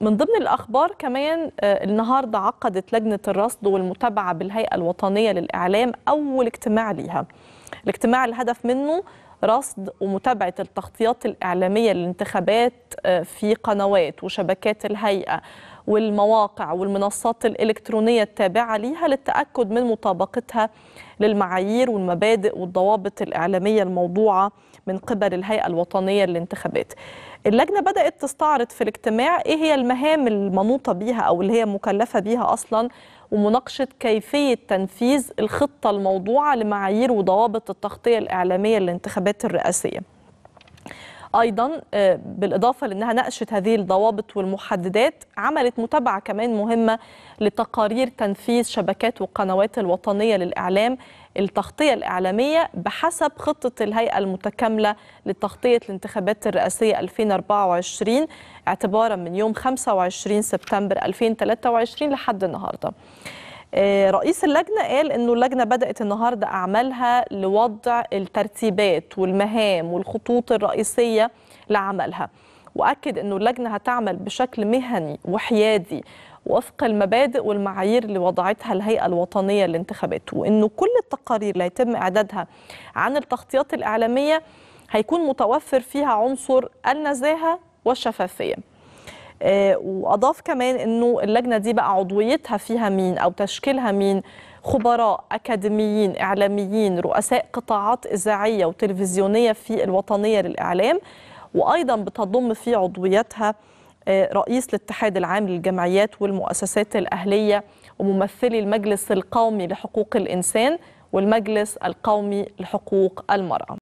من ضمن الأخبار كمان آه، النهاردة عقدت لجنة الرصد والمتابعة بالهيئة الوطنية للإعلام أول اجتماع ليها الاجتماع الهدف منه رصد ومتابعة التغطيات الإعلامية للانتخابات آه، في قنوات وشبكات الهيئة والمواقع والمنصات الإلكترونية التابعة ليها للتأكد من مطابقتها للمعايير والمبادئ والضوابط الإعلامية الموضوعة من قبل الهيئة الوطنية للانتخابات اللجنة بدأت تستعرض في الاجتماع إيه هي المهام المنوطة بيها أو اللي هي مكلفة بيها أصلا ومناقشة كيفية تنفيذ الخطة الموضوعة لمعايير وضوابط التغطية الإعلامية للانتخابات الرئاسية ايضا آه، بالاضافه لانها ناقشت هذه الضوابط والمحددات عملت متابعه كمان مهمه لتقارير تنفيذ شبكات وقنوات الوطنيه للاعلام التغطيه الاعلاميه بحسب خطه الهيئه المتكامله لتغطيه الانتخابات الرئاسيه 2024 اعتبارا من يوم 25 سبتمبر 2023 لحد النهارده. آه، رئيس اللجنة قال أنه اللجنة بدأت النهاردة أعمالها لوضع الترتيبات والمهام والخطوط الرئيسية لعملها وأكد أنه اللجنة هتعمل بشكل مهني وحيادي وفق المبادئ والمعايير اللي وضعتها الهيئة الوطنية للانتخابات وأنه كل التقارير اللي هيتم إعدادها عن التغطيات الإعلامية هيكون متوفر فيها عنصر النزاهة والشفافية آه، واضاف كمان انه اللجنه دي بقى عضويتها فيها مين او تشكيلها مين خبراء اكاديميين اعلاميين رؤساء قطاعات اذاعيه وتلفزيونيه في الوطنيه للاعلام وايضا بتضم في عضويتها آه، رئيس الاتحاد العام للجمعيات والمؤسسات الاهليه وممثلي المجلس القومي لحقوق الانسان والمجلس القومي لحقوق المراه